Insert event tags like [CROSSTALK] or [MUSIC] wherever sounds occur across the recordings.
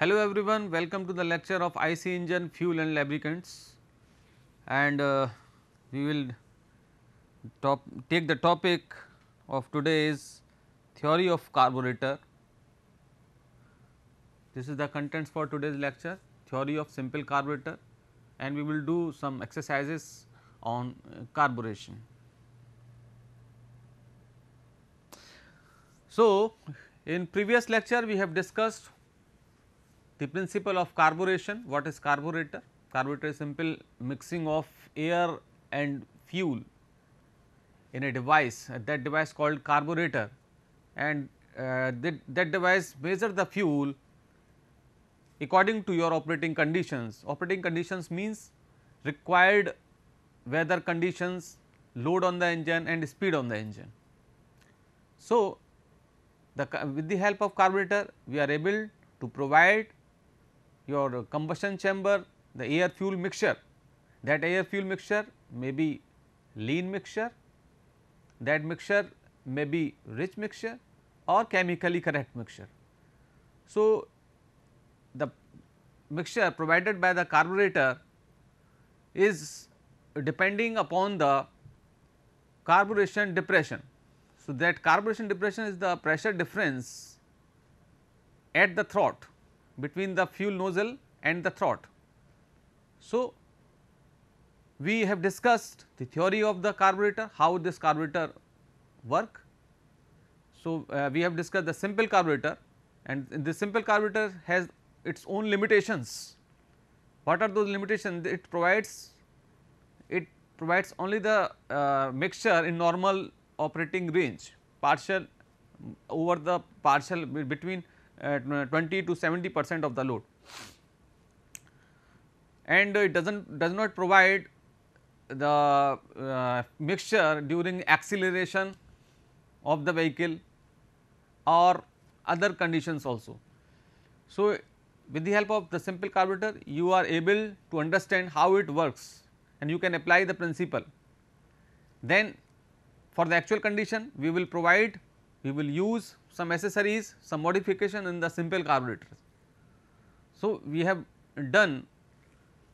Hello everyone, welcome to the lecture of IC engine fuel and lubricants and uh, we will top, take the topic of today is theory of carburetor. This is the contents for today's lecture theory of simple carburetor and we will do some exercises on uh, carburation. So, in previous lecture we have discussed the principle of carburation, what is carburetor? Carburetor is simple mixing of air and fuel in a device, uh, that device called carburetor and uh, that, that device measure the fuel according to your operating conditions. Operating conditions means required weather conditions, load on the engine and speed on the engine. So, the, with the help of carburetor we are able to provide your combustion chamber, the air fuel mixture, that air fuel mixture may be lean mixture, that mixture may be rich mixture or chemically correct mixture. So, the mixture provided by the carburetor is depending upon the carburation depression. So, that carburation depression is the pressure difference at the throat between the fuel nozzle and the throat. So, we have discussed the theory of the carburetor, how this carburetor work. So, uh, we have discussed the simple carburetor and the simple carburetor has its own limitations. What are those limitations? It provides, it provides only the uh, mixture in normal operating range partial over the partial between uh, 20 to 70 percent of the load and it does not does not provide the uh, mixture during acceleration of the vehicle or other conditions also. So, with the help of the simple carburetor you are able to understand how it works and you can apply the principle. Then for the actual condition we will provide we will use some accessories, some modification in the simple carburetors. So, we have done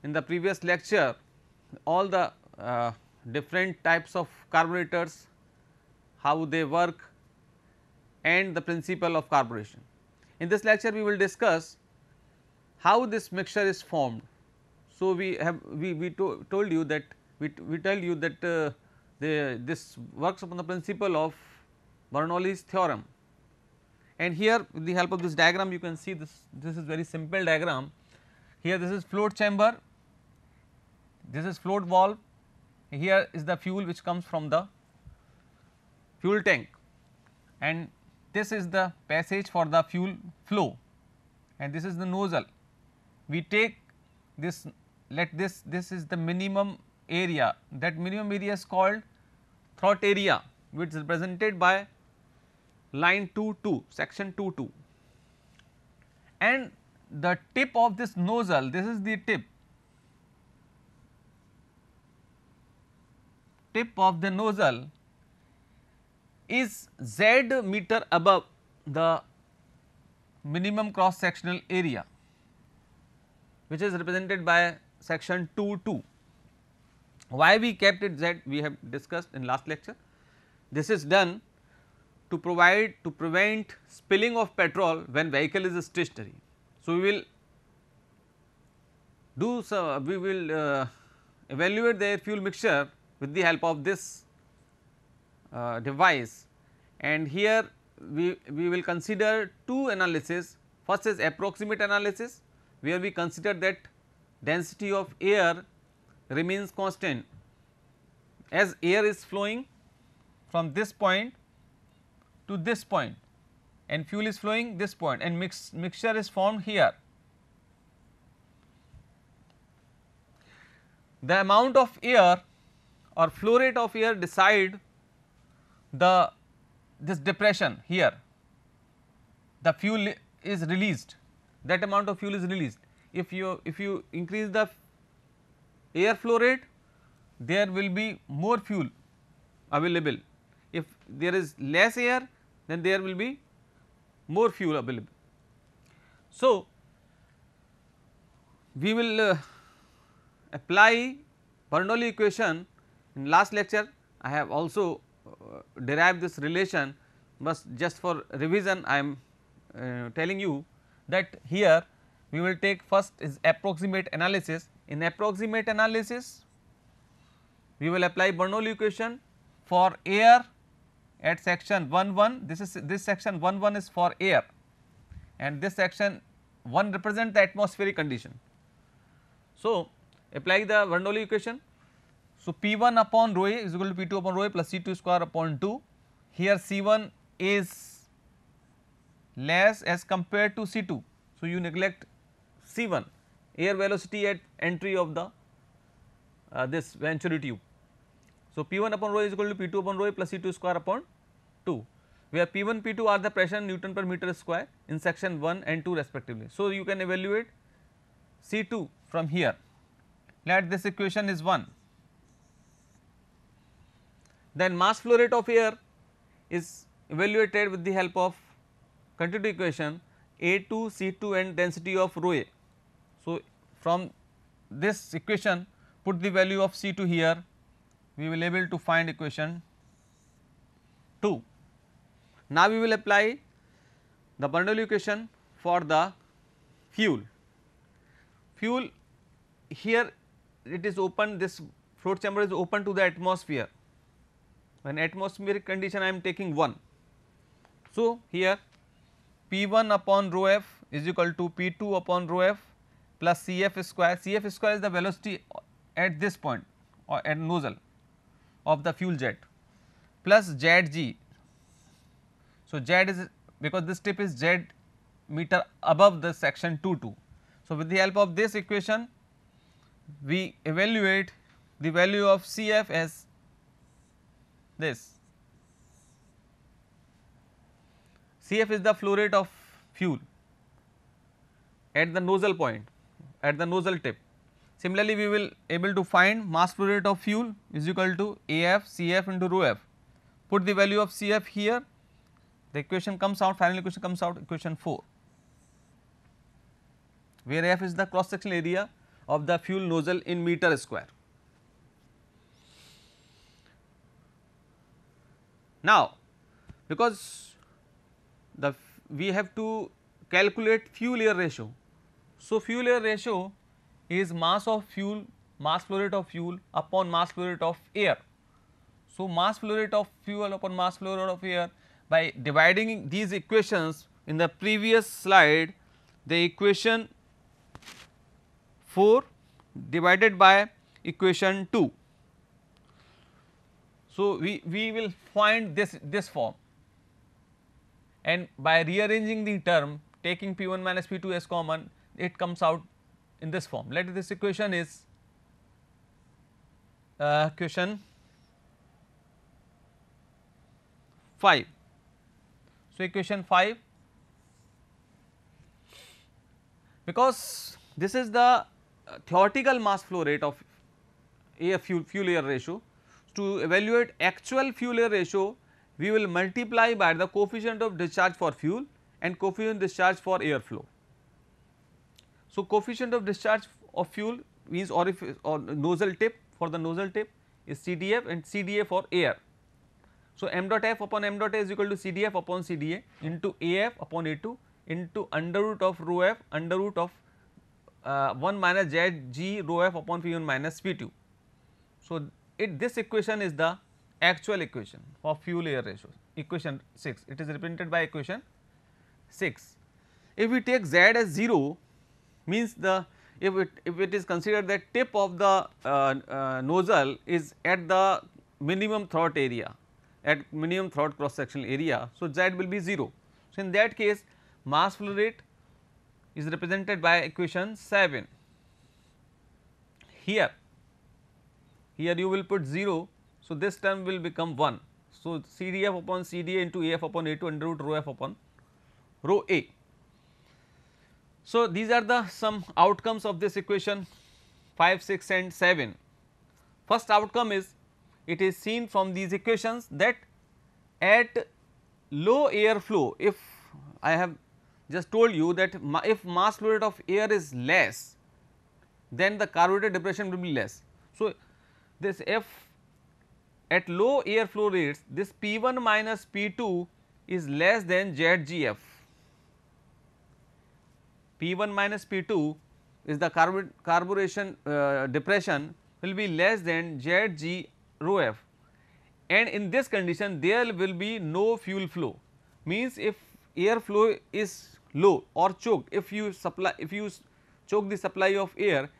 in the previous lecture all the uh, different types of carburetors, how they work and the principle of carburation. In this lecture we will discuss how this mixture is formed. So, we have we, we to, told you that we, we tell you that uh, the this works upon the principle of Bernoulli's theorem and here with the help of this diagram you can see this this is very simple diagram here this is float chamber this is float valve here is the fuel which comes from the fuel tank and this is the passage for the fuel flow and this is the nozzle we take this let this this is the minimum area that minimum area is called throat area which is represented by line 2 2 section 2 2 and the tip of this nozzle this is the tip tip of the nozzle is z meter above the minimum cross sectional area which is represented by section 2 2. Why we kept it z we have discussed in last lecture. This is done to provide to prevent spilling of petrol when vehicle is stationary. So, we will do so we will uh, evaluate their fuel mixture with the help of this uh, device and here we, we will consider two analysis first is approximate analysis where we consider that density of air remains constant as air is flowing from this point to this point and fuel is flowing this point and mix mixture is formed here. The amount of air or flow rate of air decide the this depression here the fuel is released that amount of fuel is released if you if you increase the air flow rate there will be more fuel available if there is less air then there will be more fuel available. So, we will uh, apply Bernoulli equation in last lecture I have also uh, derived this relation but just for revision I am uh, telling you that here we will take first is approximate analysis. In approximate analysis we will apply Bernoulli equation for air at section 1 1 this is this section 1 1 is for air and this section 1 represent the atmospheric condition. So, apply the Bernoulli equation. So, P 1 upon rho A is equal to P 2 upon rho A plus C 2 square upon 2 here C 1 is less as compared to C 2. So, you neglect C 1 air velocity at entry of the uh, this venturi tube. So, P 1 upon rho is equal to P 2 upon rho A plus C 2 square upon 2 where P1 P2 are the pressure Newton per meter square in section 1 and 2 respectively. So, you can evaluate C2 from here let this equation is 1 then mass flow rate of air is evaluated with the help of continuity equation A2 C2 and density of rho A. So, from this equation put the value of C2 here we will able to find equation 2 now, we will apply the Bernoulli equation for the fuel. Fuel here it is open this float chamber is open to the atmosphere when atmospheric condition I am taking 1. So, here P 1 upon rho f is equal to P 2 upon rho f plus C f square, C f square is the velocity at this point or at nozzle of the fuel jet plus Z g so, z is because this tip is z meter above the section 2 2. So, with the help of this equation we evaluate the value of CF as this. CF is the flow rate of fuel at the nozzle point at the nozzle tip. Similarly, we will able to find mass flow rate of fuel is equal to AF CF into rho f. Put the value of CF here the equation comes out final equation comes out equation 4 where f is the cross sectional area of the fuel nozzle in meter square. Now, because the we have to calculate fuel air ratio. So, fuel air ratio is mass of fuel mass flow rate of fuel upon mass flow rate of air. So, mass flow rate of fuel upon mass flow rate of air by dividing these equations in the previous slide the equation 4 divided by equation 2. So, we, we will find this, this form and by rearranging the term taking p 1 minus p 2 as common it comes out in this form. Let this equation is uh, equation 5 so, equation 5 because this is the uh, theoretical mass flow rate of a fuel, fuel air ratio. To evaluate actual fuel air ratio, we will multiply by the coefficient of discharge for fuel and coefficient discharge for air flow. So, coefficient of discharge of fuel means orifice or nozzle tip for the nozzle tip is CDF and CDA for air. So, m dot f upon m dot a is equal to CDF upon CDA into AF upon A2 into under root of rho f under root of uh, 1 minus z g rho f upon P 1 minus P 2. So, it this equation is the actual equation for fuel air ratio equation 6 it is represented by equation 6. If we take z as 0 means the if it if it is considered that tip of the uh, uh, nozzle is at the minimum throat area at minimum throughout cross sectional area. So, Z will be 0. So, in that case mass flow rate is represented by equation 7. Here, here you will put 0. So, this term will become 1. So, CDF upon CDA into AF upon A to under root rho F upon rho A. So, these are the some outcomes of this equation 5, 6 and 7. First outcome is it is seen from these equations that at low air flow if I have just told you that ma if mass flow rate of air is less then the carburetor depression will be less. So, this F at low air flow rates this P 1 minus P 2 is less than ZGF. P 1 minus P 2 is the carburation uh, depression will be less than ZGF rho f and in this condition there will be no fuel flow means if air flow is low or choked if you supply if you choke the supply of air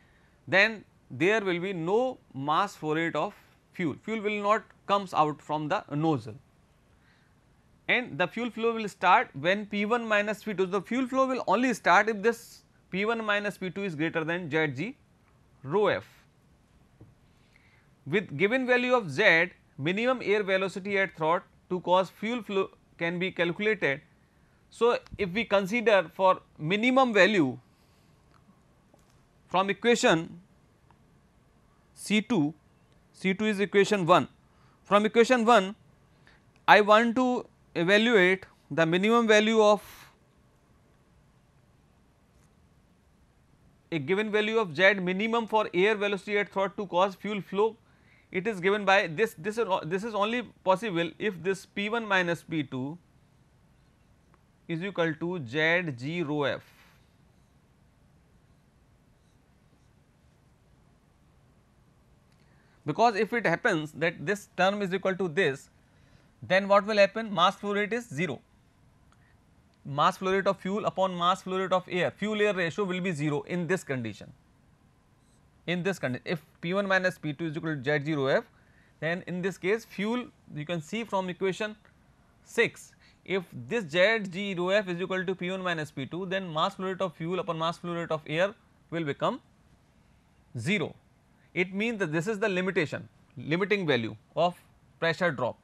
then there will be no mass flow rate of fuel fuel will not comes out from the nozzle and the fuel flow will start when p1 minus p2 the fuel flow will only start if this p1 minus p2 is greater than zg rho f with given value of z, minimum air velocity at throat to cause fuel flow can be calculated. So, if we consider for minimum value from equation C 2, C 2 is equation 1. From equation 1, I want to evaluate the minimum value of a given value of z minimum for air velocity at throat to cause fuel flow it is given by this this is this is only possible if this p1 minus p2 is equal to z g rho f because if it happens that this term is equal to this then what will happen mass flow rate is 0 mass flow rate of fuel upon mass flow rate of air fuel air ratio will be 0 in this condition in this condition if P1 minus P2 is equal to Z0F then in this case fuel you can see from equation 6 if this Z0F is equal to P1 minus P2 then mass flow rate of fuel upon mass flow rate of air will become 0. It means that this is the limitation limiting value of pressure drop.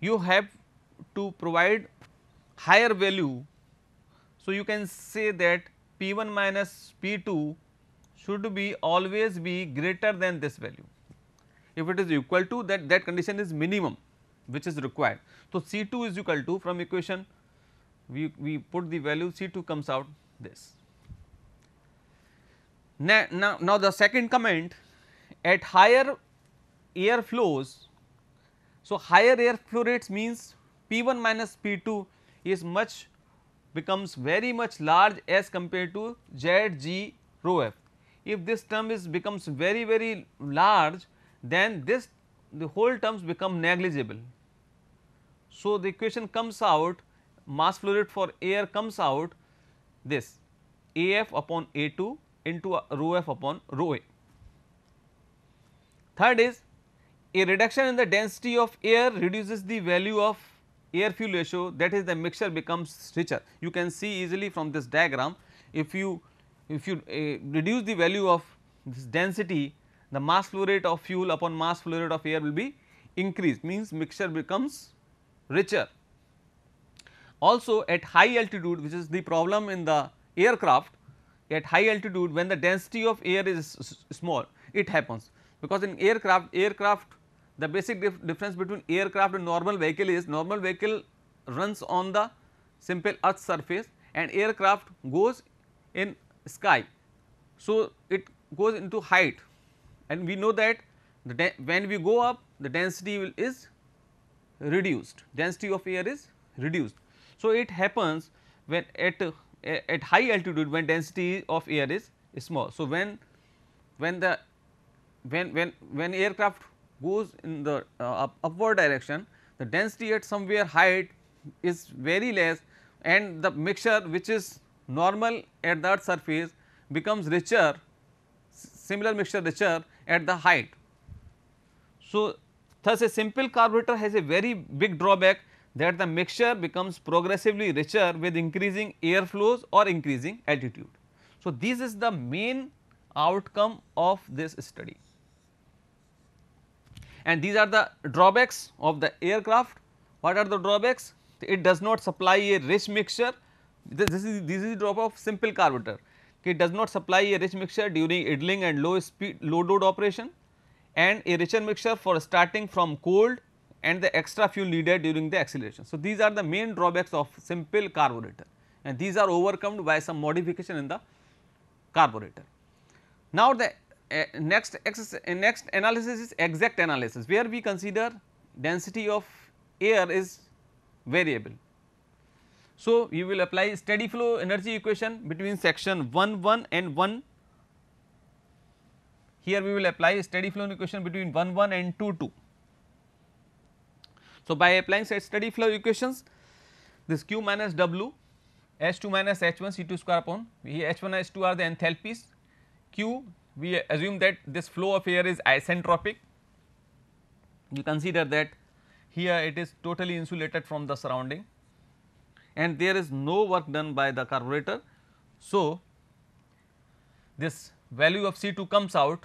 You have to provide higher value. So, you can say that P1 minus P2 should be always be greater than this value. If it is equal to that, that condition is minimum which is required. So, C 2 is equal to from equation we, we put the value C 2 comes out this. Now, now, now the second comment at higher air flows, so higher air flow rates means P 1 minus P 2 is much becomes very much large as compared to Z g rho f if this term is becomes very very large then this the whole terms become negligible. So, the equation comes out mass flow rate for air comes out this A f upon A 2 into uh, rho f upon rho a. Third is a reduction in the density of air reduces the value of air fuel ratio that is the mixture becomes richer. You can see easily from this diagram if you if you eh, reduce the value of this density the mass flow rate of fuel upon mass flow rate of air will be increased means mixture becomes richer. Also at high altitude which is the problem in the aircraft at high altitude when the density of air is small it happens because in aircraft aircraft the basic dif difference between aircraft and normal vehicle is normal vehicle runs on the simple earth surface and aircraft goes in sky. So, it goes into height and we know that when we go up the density will, is reduced, density of air is reduced. So, it happens when at, at high altitude when density of air is small. So, when when the when when when aircraft goes in the uh, up, upward direction the density at somewhere height is very less and the mixture which is normal at the surface becomes richer similar mixture richer at the height. So, thus a simple carburetor has a very big drawback that the mixture becomes progressively richer with increasing air flows or increasing altitude. So, this is the main outcome of this study and these are the drawbacks of the aircraft. What are the drawbacks? It does not supply a rich mixture this, this is this is drop of simple carburetor. It does not supply a rich mixture during idling and low speed low load operation and a richer mixture for starting from cold and the extra fuel needed during the acceleration. So, these are the main drawbacks of simple carburetor and these are overcome by some modification in the carburetor. Now, the uh, next uh, next analysis is exact analysis where we consider density of air is variable so, we will apply steady flow energy equation between section 1 1 and 1. Here we will apply steady flow equation between 1 1 and 2 2. So, by applying steady flow equations this q minus w h 2 minus h 1 c 2 square upon h 1 h 2 are the enthalpies q we assume that this flow of air is isentropic you consider that here it is totally insulated from the surrounding and there is no work done by the carburetor. So, this value of C 2 comes out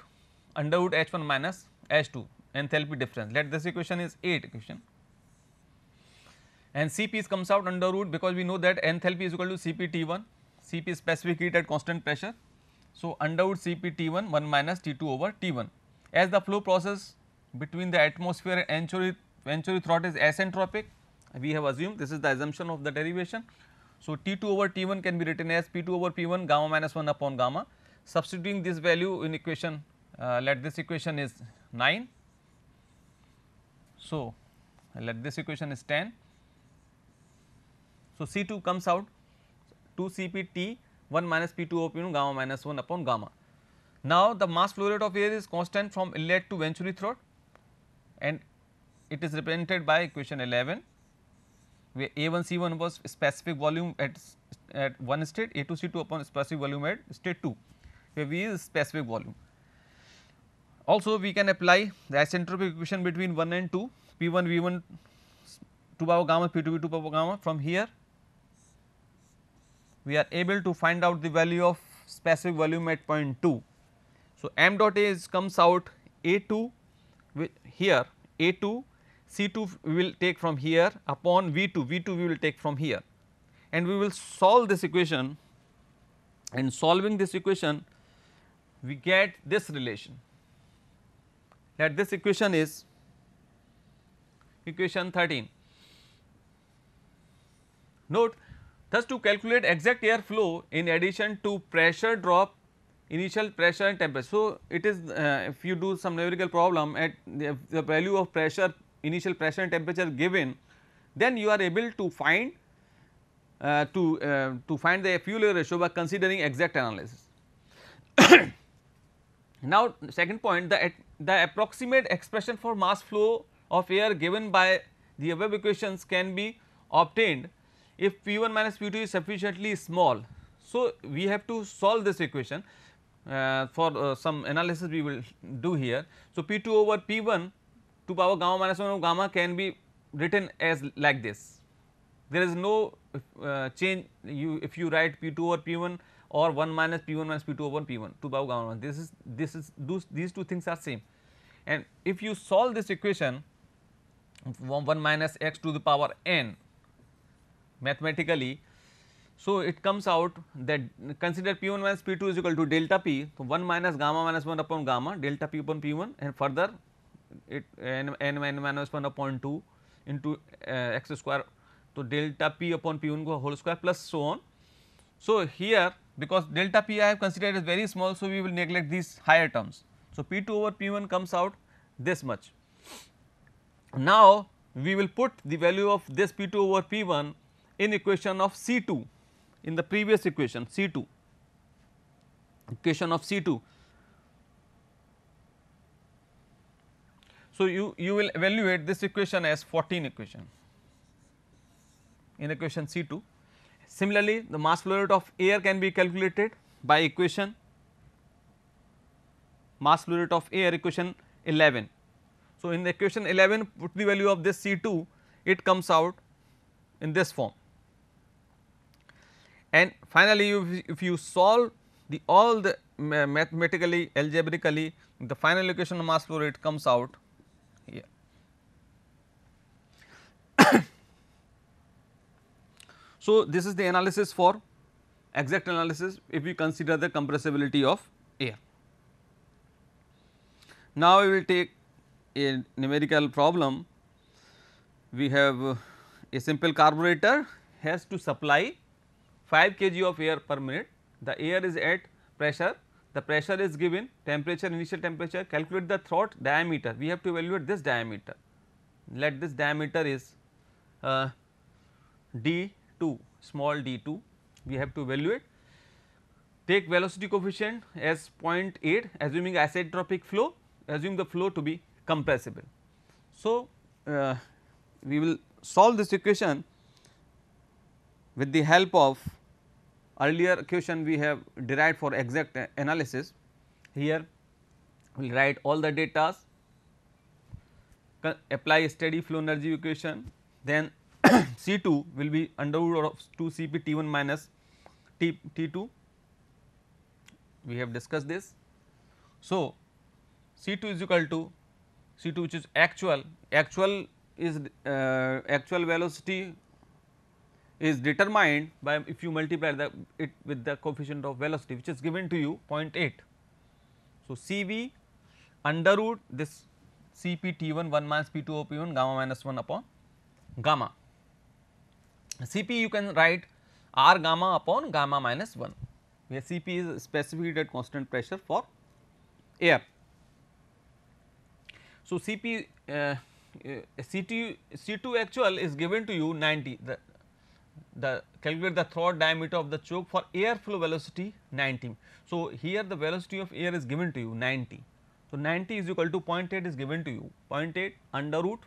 under root H 1 minus H 2 enthalpy difference let this equation is 8 equation and Cp comes out under root because we know that enthalpy is equal to Cp T1 Cp specific heat at constant pressure. So, under root Cp T1 1 minus T2 over T1 as the flow process between the atmosphere and venturi, venturi throat is asentropic we have assumed this is the assumption of the derivation. So, T2 over T1 can be written as P2 over P1 gamma minus 1 upon gamma substituting this value in equation uh, let this equation is 9. So, let this equation is 10. So, C2 comes out 2 Cp T 1 minus P2 over P1 gamma minus 1 upon gamma. Now, the mass flow rate of air is constant from inlet to venturi throat and it is represented by equation 11 a1C1 was specific volume at, at one state, A2C2 upon specific volume at state 2, where V is specific volume. Also we can apply the isentropic equation between 1 and 2, P1 V1 2 power gamma, P2 V2 power gamma from here we are able to find out the value of specific volume at point 2. So, m dot a is comes out a 2 with here a 2 C2 we will take from here upon V2, V2 we will take from here and we will solve this equation and solving this equation we get this relation that this equation is equation 13. Note thus to calculate exact air flow in addition to pressure drop initial pressure and temperature. So, it is uh, if you do some numerical problem at the, the value of pressure initial pressure and temperature given, then you are able to find uh, to, uh, to find the fuel air ratio by considering exact analysis. [COUGHS] now, second point the, the approximate expression for mass flow of air given by the above equations can be obtained if P1 minus P2 is sufficiently small. So, we have to solve this equation uh, for uh, some analysis we will do here. So, P2 over P1 2 power gamma minus 1 of gamma can be written as like this. There is no uh, change you if you write p 2 over p 1 or 1 minus p 1 minus p 2 over p 1 2 power gamma 1 this is this is those, these two things are same. And if you solve this equation 1 minus x to the power n mathematically. So, it comes out that consider p 1 minus p 2 is equal to delta p. So, 1 minus gamma minus 1 upon gamma delta p upon p 1 and further it n n, n minus 1 upon 2 into uh, x square to delta p upon p 1 whole square plus so on. So, here because delta p I have considered is very small. So, we will neglect these higher terms. So, p 2 over p 1 comes out this much. Now, we will put the value of this p 2 over p 1 in equation of C 2 in the previous equation C 2 equation of C 2 So, you, you will evaluate this equation as 14 equation in equation C 2. Similarly, the mass flow rate of air can be calculated by equation mass flow rate of air equation 11. So, in the equation 11 put the value of this C 2 it comes out in this form. And finally, if, if you solve the all the mathematically algebraically the final equation of mass flow rate comes out [COUGHS] so, this is the analysis for exact analysis if we consider the compressibility of air. Now, we will take a numerical problem. We have a simple carburetor has to supply 5 kg of air per minute. The air is at pressure, the pressure is given, temperature, initial temperature, calculate the throat diameter. We have to evaluate this diameter. Let this diameter is uh, d 2 small d 2 we have to evaluate. Take velocity coefficient as 0.8 assuming isentropic flow assume the flow to be compressible. So, uh, we will solve this equation with the help of earlier equation we have derived for exact analysis. Here we will write all the data, apply steady flow energy equation then [COUGHS] C 2 will be under root of 2 C p T 1 minus T T 2 we have discussed this. So, C 2 is equal to C 2 which is actual, actual is uh, actual velocity is determined by if you multiply the it with the coefficient of velocity which is given to you 0.8. So, C v under root this C p T 1 1 minus P 2 O P 1 gamma minus 1 upon gamma. Cp you can write R gamma upon gamma minus 1, where Cp is specific heat at constant pressure for air. So, Cp uh, uh, C2, C2 actual is given to you 90, the, the calculate the throat diameter of the choke for air flow velocity 90. So, here the velocity of air is given to you 90. So, 90 is equal to 0.8 is given to you 0.8 under root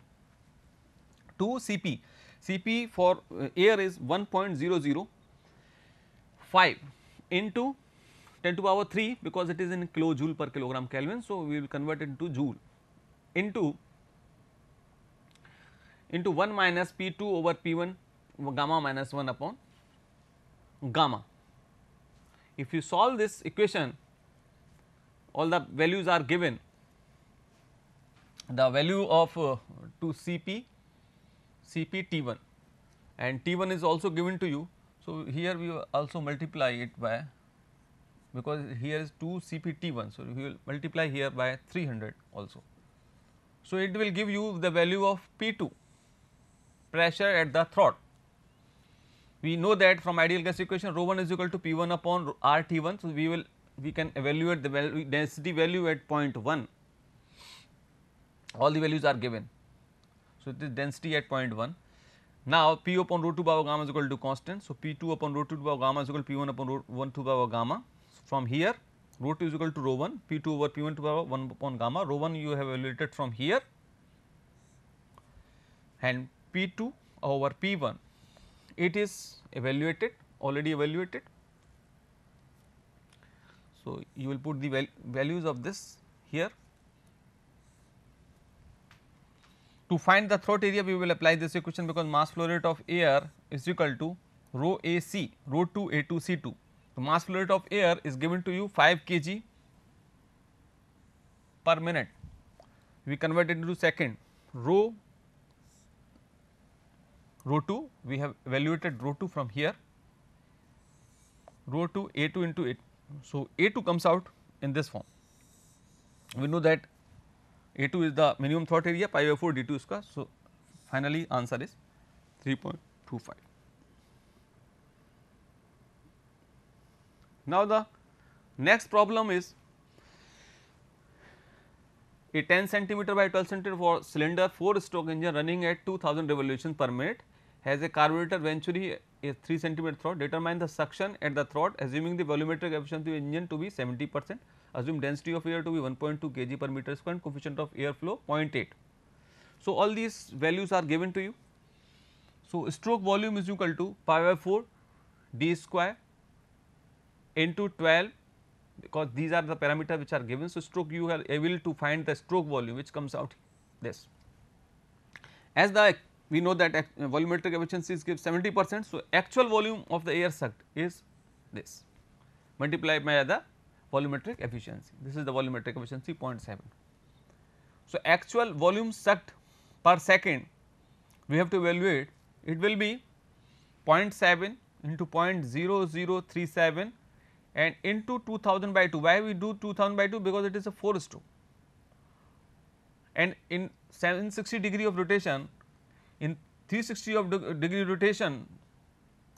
2 Cp. Cp for uh, air is 1.005 into 10 to power 3 because it is in kilo joule per kilogram Kelvin. So, we will convert it into joule into into 1 minus P2 over P1 gamma minus 1 upon gamma. If you solve this equation all the values are given the value of uh, Cp Cp T1 and T1 is also given to you. So, here we also multiply it by because here is 2 Cp T1. So, we will multiply here by 300 also. So, it will give you the value of P2 pressure at the throat. We know that from ideal gas equation rho 1 is equal to P1 upon R T1. So, we will we can evaluate the value density value at point 1 all the values are given. So, this density at point 1. Now, P upon rho 2 power gamma is equal to constant. So, P 2 upon rho 2 power gamma is equal to P 1 upon rho 1 2 power gamma. So, from here rho 2 is equal to rho 1 P 2 over P 1 to power 1 upon gamma rho 1 you have evaluated from here and P 2 over P 1 it is evaluated already evaluated. So, you will put the val values of this here to find the throat area we will apply this equation because mass flow rate of air is equal to rho AC rho 2 A2 C2. The mass flow rate of air is given to you 5 kg per minute. We convert it into second rho rho 2 we have evaluated rho 2 from here rho 2 A 2 into it. So, A 2 comes out in this form. We know that A two is the minimum थॉट area pi by four D two इसका so finally answer is three point two five now the next problem is a ten centimetre by twelve centimetre four cylinder four stroke engine running at two thousand revolution per minute has a carburettor venturi a three centimetre throat determine the suction at the throat assuming the volumetric efficiency engine to be seventy percent assume density of air to be 1.2 kg per meter square and coefficient of air flow 0.8. So, all these values are given to you. So, stroke volume is equal to pi by 4 d square into 12 because these are the parameters which are given. So, stroke you are able to find the stroke volume which comes out this. As the we know that volumetric efficiency gives 70 percent. So, actual volume of the air sucked is this multiplied by the volumetric efficiency. This is the volumetric efficiency 0.7. So, actual volume sucked per second we have to evaluate it will be 0.7 into 0.0037 and into 2000 by 2. Why we do 2000 by 2? Because it is a 4 stroke and in 760 degree of rotation in 360 of degree rotation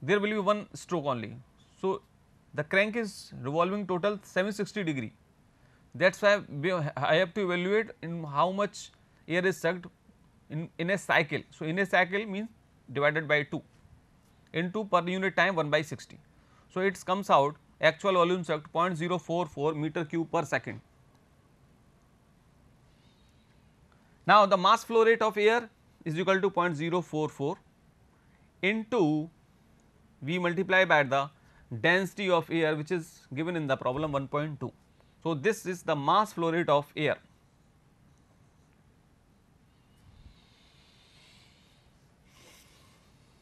there will be one stroke only. So, the crank is revolving total 760 degree that is why I have to evaluate in how much air is sucked in, in a cycle. So, in a cycle means divided by 2 into per unit time 1 by 60. So, it comes out actual volume sucked 0.044 meter cube per second. Now, the mass flow rate of air is equal to 0.044 into we multiply by the density of air which is given in the problem 1.2. So, this is the mass flow rate of air.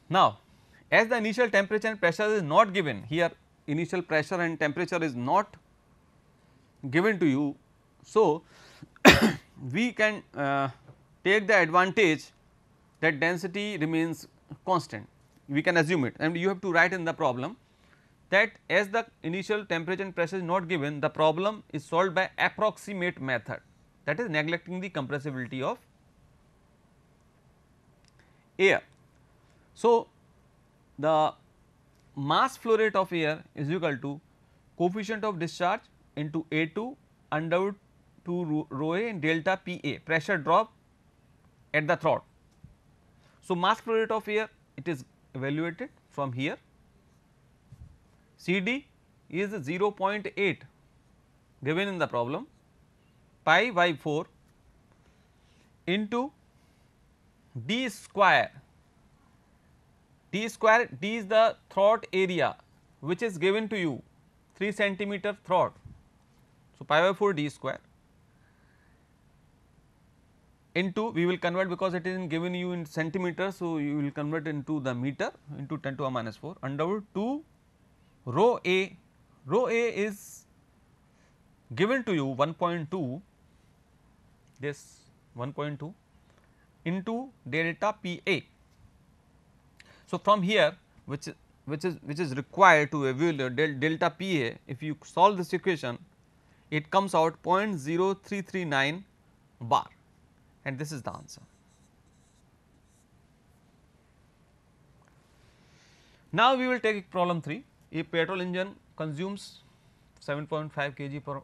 Now, as the initial temperature and pressure is not given here initial pressure and temperature is not given to you. So, [COUGHS] we can uh, take the advantage that density remains constant we can assume it and you have to write in the problem that as the initial temperature and pressure is not given the problem is solved by approximate method that is neglecting the compressibility of air. So, the mass flow rate of air is equal to coefficient of discharge into A2 under root 2 rho A and delta P A pressure drop at the throat. So, mass flow rate of air it is evaluated from here CD is 0.8 given in the problem pi by 4 into d square d square d is the throat area which is given to you 3 centimeter throat. So, pi by 4 d square into we will convert because it is given you in centimeter. So, you will convert into the meter into 10 to the minus 4 under 2 row A, row A is given to you 1.2 this 1.2 into delta P A. So, from here which which is which is required to evaluate del, delta P A if you solve this equation it comes out 0.0339 bar and this is the answer. Now, we will take problem 3 a petrol engine consumes 7.5 kg per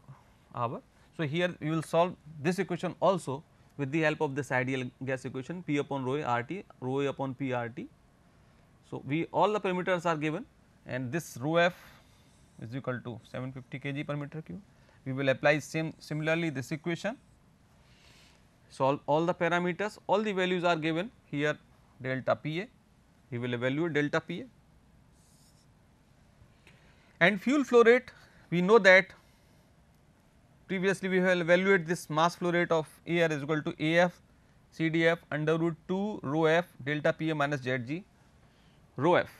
hour. So, here you will solve this equation also with the help of this ideal gas equation P upon rho A RT, rho A upon P RT. So, we all the parameters are given and this rho F is equal to 750 kg per meter cube. We will apply same similarly this equation solve all the parameters, all the values are given here delta P A, we will evaluate delta P A and fuel flow rate we know that previously we have evaluated this mass flow rate of air is equal to AF CDF under root 2 rho f delta P A minus ZG rho f.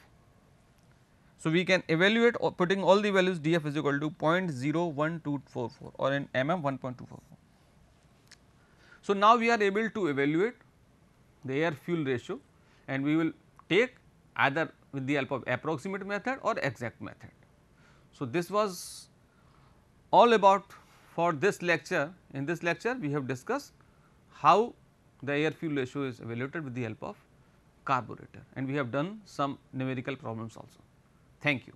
So, we can evaluate or uh, putting all the values df is equal to 0.01244 or in mm 1.244. So, now we are able to evaluate the air fuel ratio and we will take either with the help of approximate method or exact method. So, this was all about for this lecture. In this lecture, we have discussed how the air fuel ratio is evaluated with the help of carburetor and we have done some numerical problems also. Thank you.